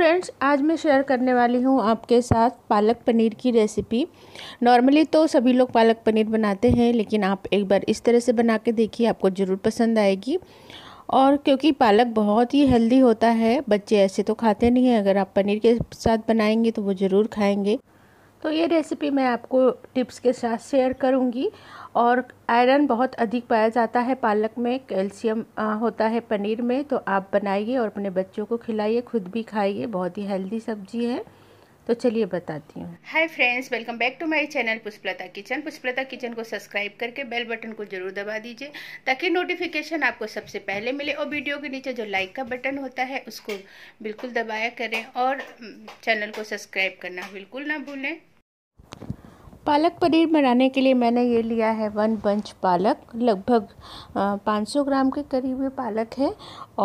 friends आज मैं share करने वाली हूँ आपके साथ पालक पनीर की रेसिपी नॉर्मली तो सभी लोग पालक पनीर बनाते हैं लेकिन आप एक बार इस तरह से बना के देखिए आपको ज़रूर पसंद आएगी और क्योंकि पालक बहुत ही हेल्दी होता है बच्चे ऐसे तो खाते नहीं हैं अगर आप पनीर के साथ बनाएंगे तो वो ज़रूर खाएंगे तो ये रेसिपी मैं आपको टिप्स के साथ शेयर करूँगी और आयरन बहुत अधिक पाया जाता है पालक में कैल्शियम होता है पनीर में तो आप बनाइए और अपने बच्चों को खिलाइए खुद भी खाइए बहुत ही हेल्दी सब्जी है तो चलिए बताती हूँ hi friends welcome back to my channel Pushpalata kitchen Pushpalata kitchen को सब्सक्राइब करके बेल बटन को जरूर दबा दीजिए ताकि नोटिफिकेशन आपको सबसे पहले मिले और वीडियो के नीचे जो लाइक का बटन होता है उसको बिल्कुल दबाया करें और चैनल हम्म, को सब्सक्राइब करना बिल्कुल ना भूलें पालक पनीर बनाने के लिए मैंने ये लिया है वन बंच पालक लगभग 500 ग्राम के करीब ये पालक है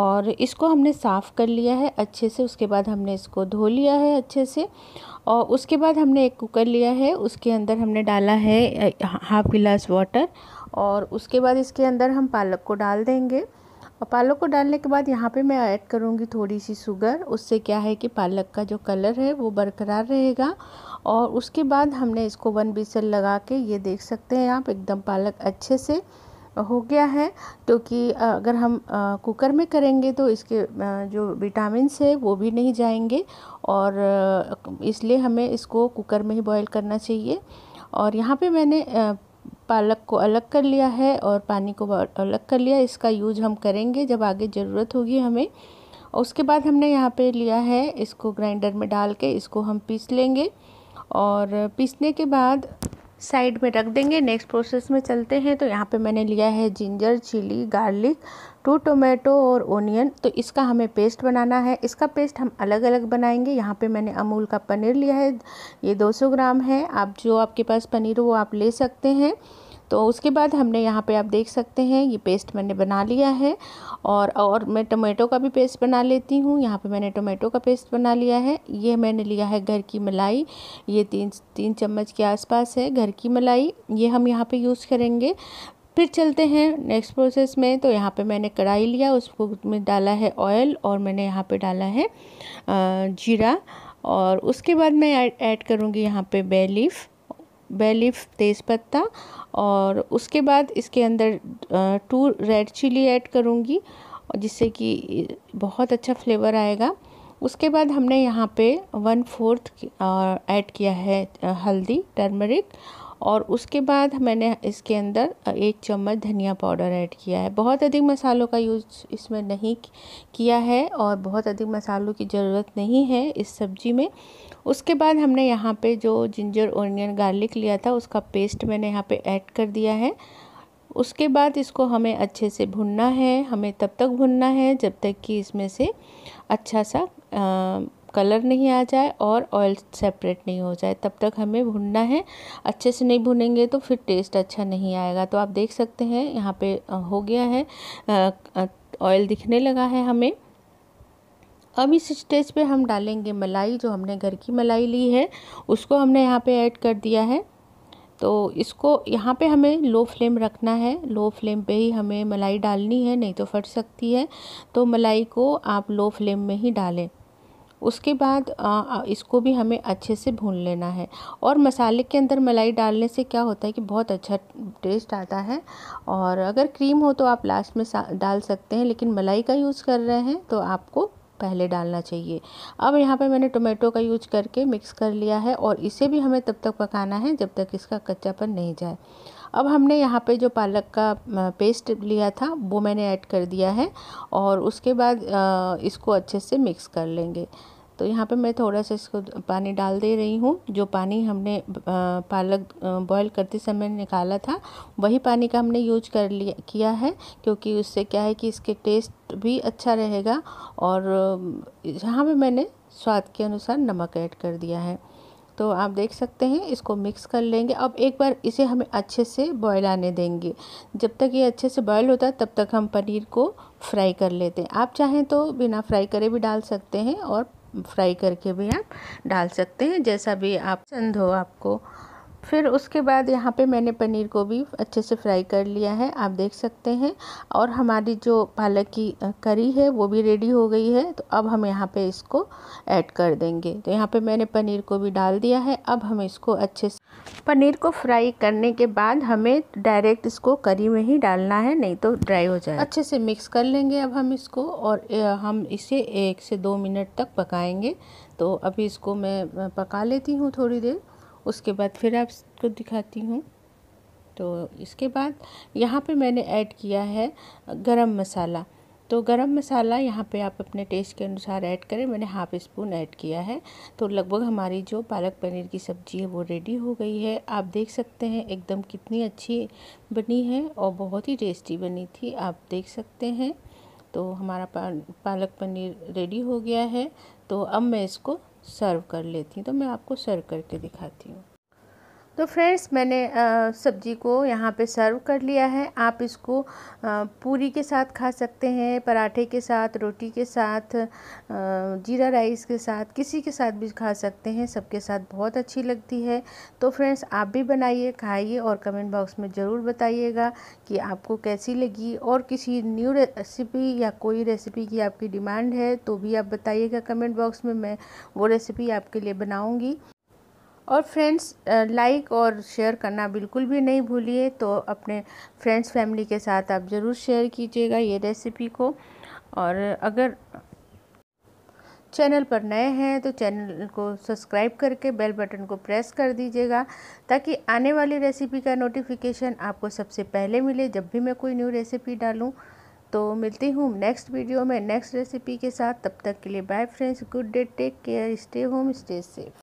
और इसको हमने साफ़ कर लिया है अच्छे से उसके बाद हमने इसको धो लिया है अच्छे से और उसके बाद हमने एक कुकर लिया है उसके अंदर हमने डाला है हाफ़ गिलास वाटर और उसके बाद इसके अंदर हम पालक को डाल देंगे और पालक को डालने के बाद यहाँ पे मैं ऐड करूँगी थोड़ी सी शुगर उससे क्या है कि पालक का जो कलर है वो बरकरार रहेगा और उसके बाद हमने इसको वन बीसल लगा के ये देख सकते हैं आप एकदम पालक अच्छे से हो गया है क्योंकि तो अगर हम कुकर में करेंगे तो इसके जो विटामिन है वो भी नहीं जाएंगे और इसलिए हमें इसको कुकर में ही बॉईल करना चाहिए और यहाँ पे मैंने पालक को अलग कर लिया है और पानी को अलग कर लिया इसका यूज हम करेंगे जब आगे ज़रूरत होगी हमें उसके बाद हमने यहाँ पे लिया है इसको ग्राइंडर में डाल के इसको हम पीस लेंगे और पीसने के बाद साइड में रख देंगे नेक्स्ट प्रोसेस में चलते हैं तो यहाँ पे मैंने लिया है ginger chilli garlic two tomato और ओनियन तो इसका हमें पेस्ट बनाना है इसका पेस्ट हम अलग अलग बनाएंगे यहाँ पे मैंने अमूल का पनीर लिया है ये 200 ग्राम है आप जो आपके पास पनीर हो वो आप ले सकते हैं तो उसके बाद हमने यहाँ पे आप देख सकते हैं ये पेस्ट मैंने बना लिया है और और मैं टोमेटो का भी पेस्ट बना लेती हूँ यहाँ पे मैंने टोमेटो का पेस्ट बना लिया है ये मैंने लिया है घर की मलाई ये तीन तीन चम्मच के आसपास है घर की मलाई ये हम यहाँ पे यूज़ करेंगे फिर चलते हैं नेक्स्ट प्रोसेस में तो यहाँ पे मैंने कढ़ाई लिया उसको में डाला है ऑयल और मैंने यहाँ पे डाला है जीरा और उसके बाद मैं ऐड करूँगी यहाँ पे बे लीफ बेलिफ तेज़पत्ता और उसके बाद इसके अंदर टू रेड चिली ऐड करूँगी जिससे कि बहुत अच्छा फ्लेवर आएगा उसके बाद हमने यहाँ पे वन फोर्थ ऐड किया है हल्दी टर्मरिक और उसके बाद मैंने इसके अंदर एक चम्मच धनिया पाउडर ऐड किया है बहुत अधिक मसालों का यूज़ इसमें नहीं किया है और बहुत अधिक मसालों की ज़रूरत नहीं है इस सब्ज़ी में उसके बाद हमने यहाँ पे जो जिंजर ओनियन गार्लिक लिया था उसका पेस्ट मैंने यहाँ पे ऐड कर दिया है उसके बाद इसको हमें अच्छे से भुनना है हमें तब तक भुनना है जब तक कि इसमें से अच्छा सा आ, कलर नहीं आ जाए और ऑयल सेपरेट नहीं हो जाए तब तक हमें भुनना है अच्छे से नहीं भुनेंगे तो फिर टेस्ट अच्छा नहीं आएगा तो आप देख सकते हैं यहाँ पे हो गया है ऑयल दिखने लगा है हमें अब इस स्टेज पे हम डालेंगे मलाई जो हमने घर की मलाई ली है उसको हमने यहाँ पे ऐड कर दिया है तो इसको यहाँ पे हमें लो फ्लेम रखना है लो फ्लेम पे ही हमें मलाई डालनी है नहीं तो फट सकती है तो मलाई को आप लो फ्लेम में ही डालें उसके बाद इसको भी हमें अच्छे से भून लेना है और मसाले के अंदर मलाई डालने से क्या होता है कि बहुत अच्छा टेस्ट आता है और अगर क्रीम हो तो आप लास्ट में डाल सकते हैं लेकिन मलाई का यूज़ कर रहे हैं तो आपको पहले डालना चाहिए अब यहाँ पर मैंने टोमेटो का यूज करके मिक्स कर लिया है और इसे भी हमें तब तक पकाना है जब तक इसका कच्चापन नहीं जाए अब हमने यहाँ पे जो पालक का पेस्ट लिया था वो मैंने ऐड कर दिया है और उसके बाद इसको अच्छे से मिक्स कर लेंगे तो यहाँ पे मैं थोड़ा सा इसको पानी डाल दे रही हूँ जो पानी हमने पालक बॉईल करते समय निकाला था वही पानी का हमने यूज कर लिया किया है क्योंकि उससे क्या है कि इसके टेस्ट भी अच्छा रहेगा और यहाँ पे मैंने स्वाद के अनुसार नमक ऐड कर दिया है तो आप देख सकते हैं इसको मिक्स कर लेंगे अब एक बार इसे हमें अच्छे से बॉयल आने देंगे जब तक ये अच्छे से बॉयल होता है तब तक हम पनीर को फ्राई कर लेते हैं आप चाहें तो बिना फ्राई करे भी डाल सकते हैं और फ्राई करके भी आप डाल सकते हैं जैसा भी आप पसंद हो आपको फिर उसके बाद यहाँ पे मैंने पनीर को भी अच्छे से फ्राई कर लिया है आप देख सकते हैं और हमारी जो पालक की करी है वो भी रेडी हो गई है तो अब हम यहाँ पे इसको ऐड कर देंगे तो यहाँ पे मैंने पनीर को भी डाल दिया है अब हम इसको अच्छे से पनीर को फ्राई करने के बाद हमें डायरेक्ट इसको करी में ही डालना है नहीं तो ड्राई हो जाए अच्छे से मिक्स कर लेंगे अब हम इसको और हम इसे एक से दो मिनट तक पकाएँगे तो अभी इसको मैं पका लेती हूँ थोड़ी देर उसके बाद फिर आपको दिखाती हूँ तो इसके बाद यहाँ पे मैंने ऐड किया है गरम मसाला तो गरम मसाला यहाँ पे आप अपने टेस्ट के अनुसार ऐड करें मैंने हाफ स्पून ऐड किया है तो लगभग हमारी जो पालक पनीर की सब्ज़ी है वो रेडी हो गई है आप देख सकते हैं एकदम कितनी अच्छी बनी है और बहुत ही टेस्टी बनी थी आप देख सकते हैं तो हमारा पालक पनीर रेडी हो गया है तो अब मैं इसको सर्व कर लेती हूँ तो मैं आपको सर्व करके दिखाती हूँ तो फ्रेंड्स मैंने सब्जी को यहाँ पे सर्व कर लिया है आप इसको पूरी के साथ खा सकते हैं पराठे के साथ रोटी के साथ जीरा राइस के साथ किसी के साथ भी खा सकते हैं सबके साथ बहुत अच्छी लगती है तो फ्रेंड्स आप भी बनाइए खाइए और कमेंट बॉक्स में ज़रूर बताइएगा कि आपको कैसी लगी और किसी न्यू रेसिपी या कोई रेसिपी की आपकी डिमांड है तो भी आप बताइएगा कमेंट बॉक्स में मैं वो रेसिपी आपके लिए बनाऊँगी और फ्रेंड्स लाइक और शेयर करना बिल्कुल भी नहीं भूलिए तो अपने फ्रेंड्स फैमिली के साथ आप ज़रूर शेयर कीजिएगा ये रेसिपी को और अगर चैनल पर नए हैं तो चैनल को सब्सक्राइब करके बेल बटन को प्रेस कर दीजिएगा ताकि आने वाली रेसिपी का नोटिफिकेशन आपको सबसे पहले मिले जब भी मैं कोई न्यू रेसिपी डालूँ तो मिलती हूँ नेक्स्ट वीडियो में नेक्स्ट रेसिपी के साथ तब तक के लिए bye friends good day take care stay home stay safe